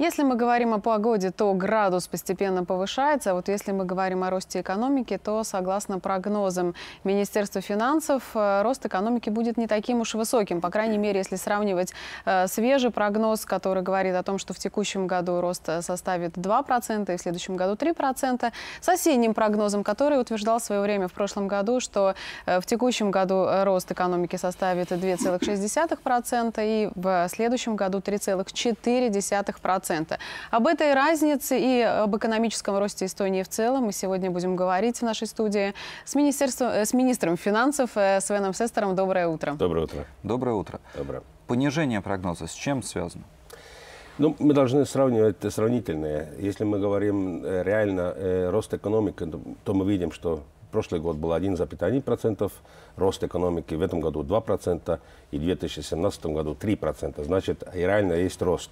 Если мы говорим о погоде, то градус постепенно повышается. А вот если мы говорим о росте экономики, то, согласно прогнозам Министерства финансов, э, рост экономики будет не таким уж высоким. По крайней мере, если сравнивать э, свежий прогноз, который говорит о том, что в текущем году рост э, составит 2% и в следующем году 3%, с осенним прогнозом, который утверждал в свое время в прошлом году, что в текущем году рост экономики составит 2,6% и в следующем году 3,4%. 2%. Об этой разнице и об экономическом росте Эстонии в целом мы сегодня будем говорить в нашей студии с, министерством, э, с министром финансов э, Свеном Сестером. Доброе утро. Доброе утро. Доброе утро. Доброе. Понижение прогноза с чем связано? Ну, мы должны сравнивать сравнительные. Если мы говорим э, реально э, рост экономики, то, мы видим, что прошлый год был 1,1%, рост экономики в этом году 2% и в 2017 году 3%. Значит, реально есть рост.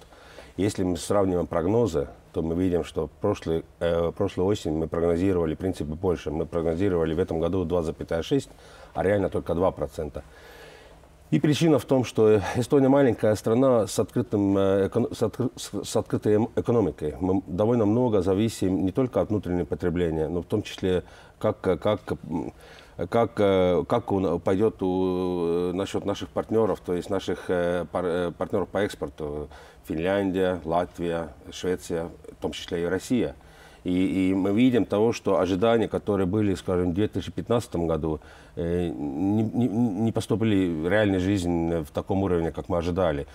Если мы сравниваем прогнозы, то мы видим, что прошлый, э, прошлую осень мы прогнозировали, в принципе, больше. Мы прогнозировали в этом году 2,6, а реально только 2%. И причина в том, что Эстония маленькая страна с, открытым, э, с открытой эм, экономикой. Мы довольно много зависим не только от внутреннего потребления, но в том числе как, как как, э, как он пойдет у, э, насчет наших партнеров, то есть наших э, пар, партнеров по экспорту. Финляндия, Латвия, Швеция, в том числе и Россия. И, и мы видим того, что ожидания, которые были, скажем, в 2015 году, э, не, не, не поступили в реальную жизнь в таком уровне, как мы ожидали.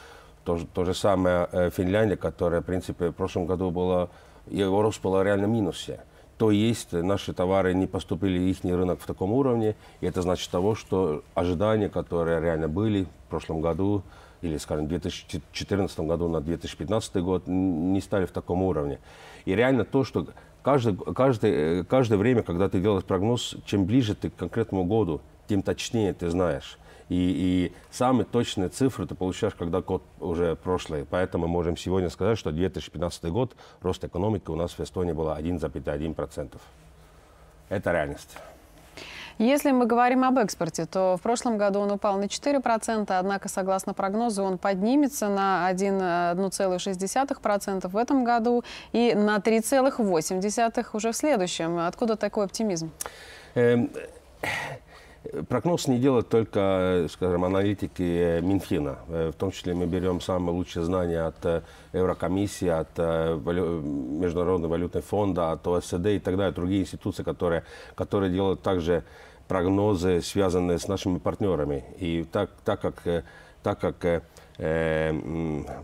То, то же самое Финляндия, которая, в принципе, в прошлом году была, его рост был реально в минусе то есть наши товары не поступили в их рынок в таком уровне, и это значит того, что ожидания, которые реально были в прошлом году, или, скажем, в 2014 году на 2015 год, не стали в таком уровне. И реально то, что каждый, каждый, э, каждое время, когда ты делаешь прогноз, чем ближе ты к конкретному году, тем точнее ты знаешь. И, и самые точные цифры ты получаешь, когда год уже прошлый. Поэтому мы можем сегодня сказать, что 2015 год рост экономики у нас в Эстонии был 1,1%. Это реальность. Если мы говорим об экспорте, то в прошлом году он упал на 4%, однако, согласно прогнозу, он поднимется на 1,6% в этом году и на 3,8% уже в следующем. Откуда такой оптимизм? Эм, Прогноз не делают только, скажем, аналитики Минфина. Э, в том числе мы берем самые лучшие знания от э, Еврокомиссии, от э, Международного валютного фонда, от ОСД и так далее, другие институции, которые, которые делают также прогнозы, связанные с нашими партнерами. И так, так как, так как Э,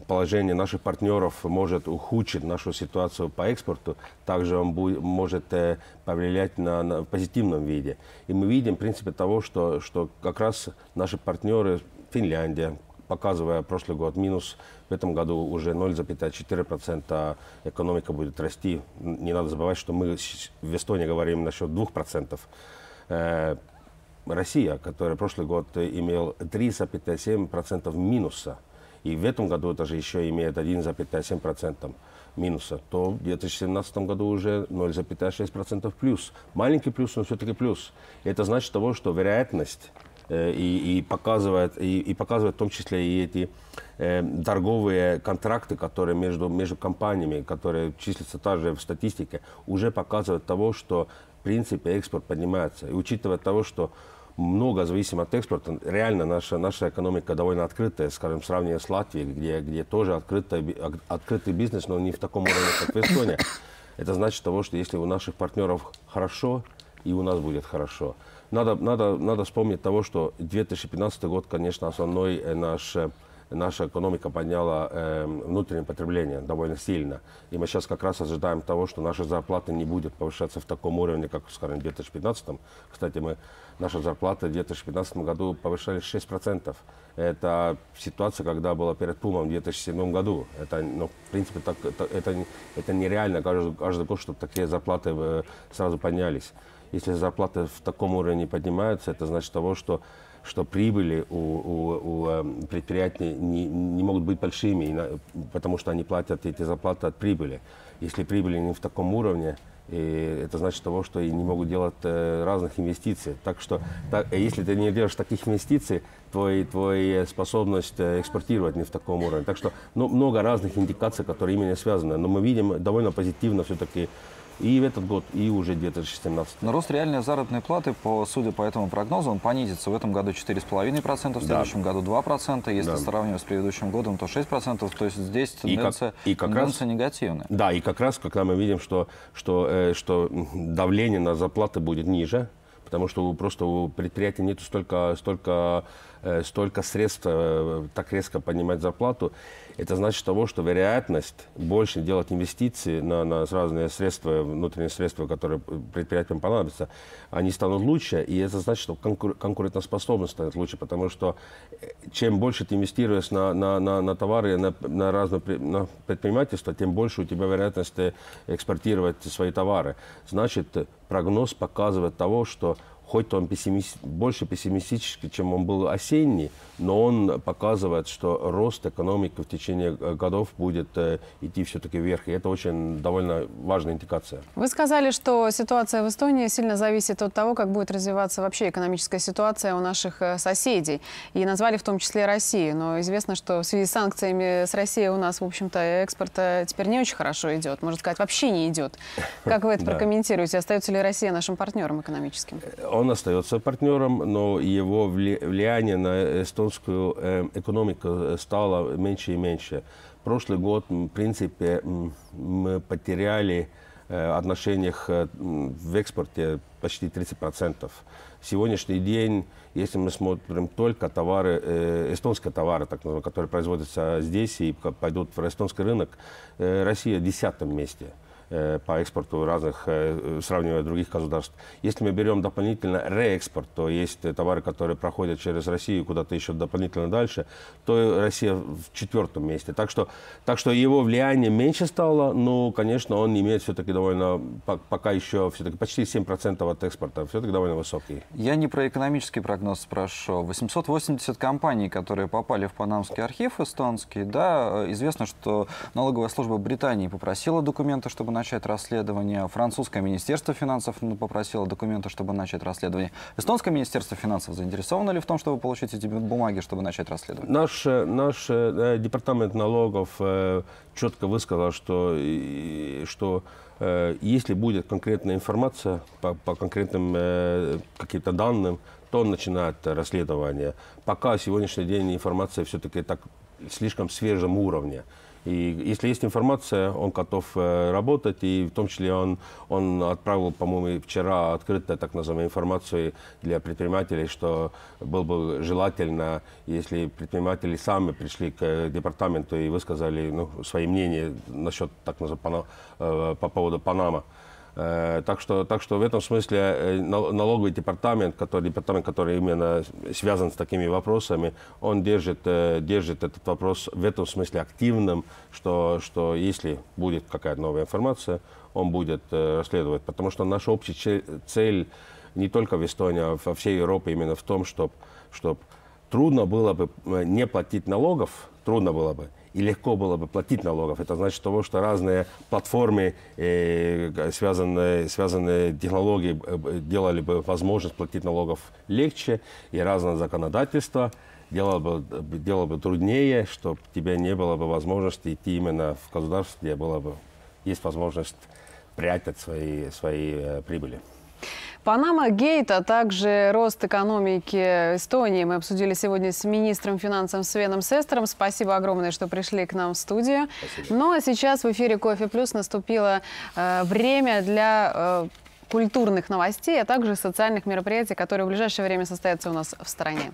положение наших партнеров может ухудшить нашу ситуацию по экспорту, также он будет, может э, повлиять на, на в позитивном виде. И мы видим, в принципе, того, что, что как раз наши партнеры Финляндия, показывая прошлый год минус, в этом году уже 0,4% а экономика будет расти. Не надо забывать, что мы в Эстонии говорим насчет 2%. Россия, которая прошлый год э, имел 3,7% минуса, и в этом году даже еще имеет 1,7% минуса, то в 2017 году уже 0,6% плюс. Маленький плюс, но все-таки плюс. Это значит того, что вероятность э, и, и, показывает, и, и показывает в том числе и эти э, торговые контракты, которые между, между компаниями, которые числятся также в статистике, уже показывают того, что в принципе экспорт поднимается. И учитывая того, что много зависим от экспорта. Реально наша, наша экономика довольно открытая, скажем, сравнивая с Латвией, где, где тоже открытый, открытый бизнес, но не в таком уровне, как в Эстонии. Это значит того, что если у наших партнеров хорошо, и у нас будет хорошо. Надо, надо, надо вспомнить того, что 2015 год, конечно, основной э, наш э, наша экономика подняла э, внутреннее потребление довольно сильно. И мы сейчас как раз ожидаем того, что наши зарплаты не будет повышаться в таком уровне, как, скажем, в 2015. Кстати, мы, наши зарплаты в 2015 году повышались 6%. Это ситуация, когда была перед Пумом в 2007 году. Это, ну, в принципе, так, это, это, это нереально каждый, каждый год, чтобы такие зарплаты э, сразу поднялись. Если зарплаты в таком уровне поднимаются, это значит того, что что прибыли у, у, у эм, предприятий не, не могут быть большими, потому что они платят эти зарплаты от прибыли. Если прибыли не в таком уровне, и это значит того, что и не могут делать э, разных инвестиций. Так что, так, если ты не делаешь таких инвестиций, твой, твоя э, способность э, экспортировать не в таком уровне. Так что ну, много разных индикаций, которые именно связаны. Но мы видим довольно позитивно все-таки и в этот год, и уже 2017. Но рост реальной заработной платы, по, судя по этому прогнозу, он понизится. В этом году 4,5%, в следующем да. году 2%. Если да. сравнивать с предыдущим годом, то 6%. То есть здесь тенденция, и как, и как тенденция раз, негативная. Да, и как раз, когда мы видим, что, что, э, что давление на зарплаты будет ниже, потому что просто у предприятия нет столько, столько, э, столько средств э, так резко поднимать зарплату. Это значит того, что вероятность больше делать инвестиции на, на разные средства, внутренние средства, которые предприятиям понадобятся, они станут лучше, и это значит, что конкур, конкурентоспособность станет лучше, потому что э, чем больше ты инвестируешь на, на, на, на товары, на, на разные на предпринимательства, тем больше у тебя вероятность экспортировать свои товары. Значит, прогноз показывает того, что хоть он пессимист, больше пессимистический, чем он был осенний, но он показывает, что рост экономики в течение э, годов будет э, идти все-таки вверх. И это очень довольно важная индикация. Вы сказали, что ситуация в Эстонии сильно зависит от того, как будет развиваться вообще экономическая ситуация у наших э, соседей. И назвали в том числе Россию. Но известно, что в связи с санкциями с Россией у нас, в общем-то, экспорт теперь не очень хорошо идет. Можно сказать, вообще не идет. Как вы это прокомментируете? Остается ли Россия нашим партнером экономическим? он остается партнером, но его влияние на эстонскую э, экономику стало меньше и меньше. Прошлый год, в принципе, мы потеряли в э, отношениях э, в экспорте почти 30%. Сегодняшний день, если мы смотрим только товары, эстонские товары, так называемые, которые производятся здесь и пойдут в эстонский рынок, Россия в десятом месте. Э, по экспорту разных, э, сравнивая других государств. Если мы берем дополнительно реэкспорт, то есть э, товары, которые проходят через Россию куда-то еще дополнительно дальше, то Россия в четвертом месте. Так что, так что его влияние меньше стало, но, ну, конечно, он имеет все-таки довольно, пока еще все-таки почти 7% от экспорта, все-таки довольно высокий. Я не про экономический прогноз спрошу. 880 компаний, которые попали в Панамский архив эстонский, да, известно, что налоговая служба Британии попросила документы, чтобы начать расследование. Французское министерство финансов ну, попросило документы, чтобы начать расследование. Эстонское министерство финансов заинтересовано ли в том, чтобы получить эти бумаги, чтобы начать расследование? Наш, наш э, департамент налогов э, четко высказал, что, и, что э, если будет конкретная информация по, по конкретным э, каким-то данным, то он начинает расследование. Пока сегодняшний день информация все-таки так слишком свежем уровне. И если есть информация, он готов э, работать. И в том числе он, он отправил, по-моему, вчера открытую так называемую информацию для предпринимателей, что было бы желательно, если предприниматели сами пришли к э, департаменту и высказали ну, свои мнения насчет так называемого э, по поводу Панама. Э, так что, так что в этом смысле э, налоговый департамент, который, департамент, который именно связан с такими вопросами, он держит, э, держит этот вопрос в этом смысле активным, что, что если будет какая-то новая информация, он будет расследовать. Потому что наша общая цель не только в Эстонии, а во всей Европе именно в том, чтобы, чтоб трудно было бы не платить налогов, трудно было бы, и легко было бы платить налогов. Это значит того, что разные платформы, э, связанные, связанные технологии э, делали бы возможность платить налогов легче, и разное законодательство делало бы, делало бы труднее, чтобы тебе не было бы возможности идти именно в государство, где было бы, есть возможность прятать свои, свои э, прибыли. Панама Гейт, а также рост экономики Эстонии мы обсудили сегодня с министром финансов Свеном Сестером. Спасибо огромное, что пришли к нам в студию. Спасибо. Ну а сейчас в эфире «Кофе плюс» наступило э, время для э, культурных новостей, а также социальных мероприятий, которые в ближайшее время состоятся у нас в стране.